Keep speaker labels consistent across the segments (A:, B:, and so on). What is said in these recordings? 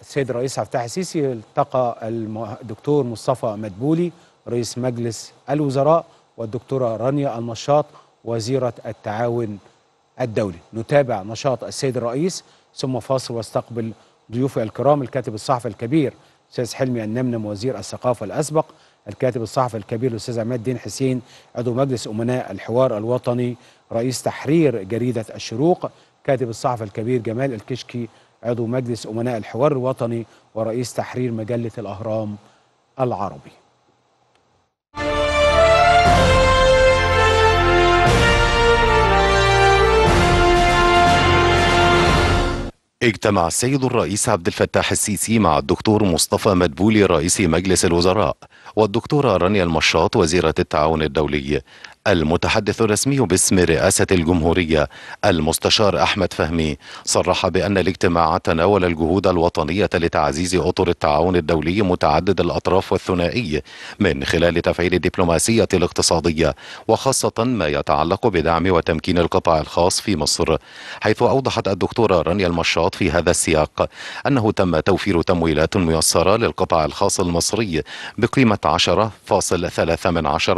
A: السيد الرئيس عبد الفتاح السيسي التقى الدكتور مصطفى مدبولي رئيس مجلس الوزراء والدكتوره رانيا النشاط وزيره التعاون الدولي. نتابع نشاط السيد الرئيس ثم فاصل واستقبل ضيوفي الكرام الكاتب الصحفي الكبير استاذ حلمي النمنم وزير الثقافه الاسبق، الكاتب الصحفي الكبير الاستاذ عماد الدين حسين عضو مجلس امناء الحوار الوطني رئيس تحرير جريده الشروق، كاتب الصحفي الكبير جمال الكشكي عضو مجلس أمناء الحوار الوطني ورئيس تحرير مجلة الأهرام العربي
B: اجتمع السيد الرئيس عبد الفتاح السيسي مع الدكتور مصطفى مدبولي رئيس مجلس الوزراء والدكتورة رانيا المشاط وزيرة التعاون الدولي المتحدث الرسمي باسم رئاسة الجمهورية المستشار أحمد فهمي صرح بأن الاجتماع تناول الجهود الوطنية لتعزيز أطر التعاون الدولي متعدد الأطراف والثنائي من خلال تفعيل الدبلوماسية الاقتصادية وخاصة ما يتعلق بدعم وتمكين القطاع الخاص في مصر حيث أوضحت الدكتورة رانيا المشاط النشاط في هذا السياق أنه تم توفير تمويلات ميسرة للقطاع الخاص المصري بقيمة 10.3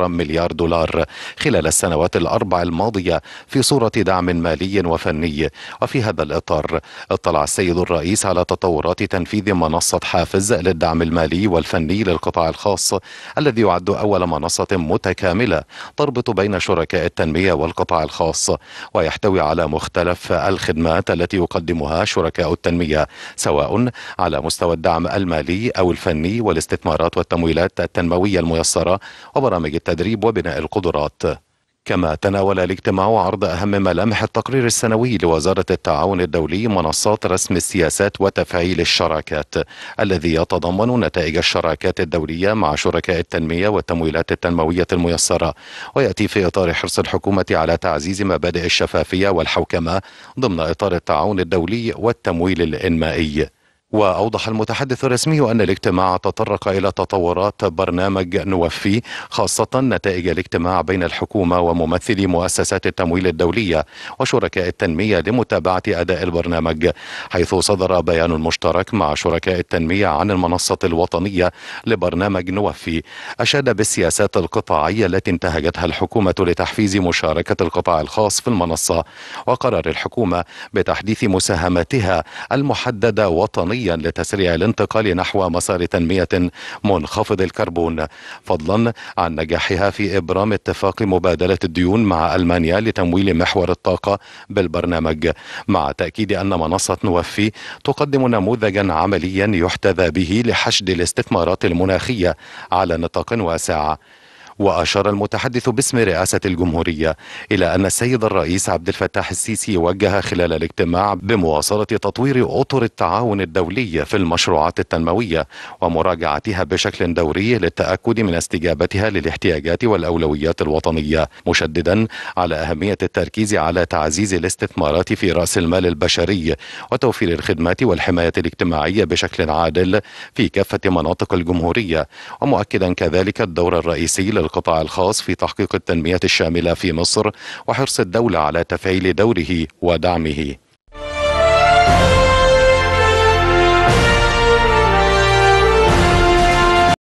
B: مليار دولار خلال السنوات الأربع الماضية في صورة دعم مالي وفني وفي هذا الإطار اطلع السيد الرئيس على تطورات تنفيذ منصة حافز للدعم المالي والفني للقطاع الخاص الذي يعد أول منصة متكاملة تربط بين شركاء التنمية والقطاع الخاص ويحتوي على مختلف الخدمات التي يقدمها شركاء شركاء التنمية سواء على مستوى الدعم المالي أو الفني والاستثمارات والتمويلات التنموية الميسرة وبرامج التدريب وبناء القدرات كما تناول الاجتماع عرض أهم ملامح التقرير السنوي لوزارة التعاون الدولي منصات رسم السياسات وتفعيل الشراكات الذي يتضمن نتائج الشراكات الدولية مع شركاء التنمية والتمويلات التنموية الميسرة ويأتي في إطار حرص الحكومة على تعزيز مبادئ الشفافية والحوكمة ضمن إطار التعاون الدولي والتمويل الإنمائي وأوضح المتحدث الرسمي أن الاجتماع تطرق إلى تطورات برنامج نوفي خاصة نتائج الاجتماع بين الحكومة وممثلي مؤسسات التمويل الدولية وشركاء التنمية لمتابعة أداء البرنامج حيث صدر بيان مشترك مع شركاء التنمية عن المنصة الوطنية لبرنامج نوفي أشاد بالسياسات القطاعية التي انتهجتها الحكومة لتحفيز مشاركة القطاع الخاص في المنصة وقرار الحكومة بتحديث مساهماتها المحددة وطنيا ضروريا لتسريع الانتقال نحو مسار تنمية منخفض الكربون فضلا عن نجاحها في إبرام اتفاق مبادلة الديون مع ألمانيا لتمويل محور الطاقة بالبرنامج مع تأكيد أن منصة نوفي تقدم نموذجا عمليا يحتذى به لحشد الاستثمارات المناخية على نطاق واسع وأشار المتحدث باسم رئاسة الجمهورية إلى أن السيد الرئيس عبد الفتاح السيسي وجه خلال الاجتماع بمواصلة تطوير أطر التعاون الدولي في المشروعات التنموية ومراجعتها بشكل دوري للتأكد من استجابتها للاحتياجات والأولويات الوطنية مشددا على أهمية التركيز على تعزيز الاستثمارات في رأس المال البشري وتوفير الخدمات والحماية الاجتماعية بشكل عادل في كافة مناطق الجمهورية ومؤكدا كذلك الدور الرئيسي للقطاع الخاص في تحقيق التنمية الشاملة في مصر وحرص الدولة على تفعيل دوره ودعمه.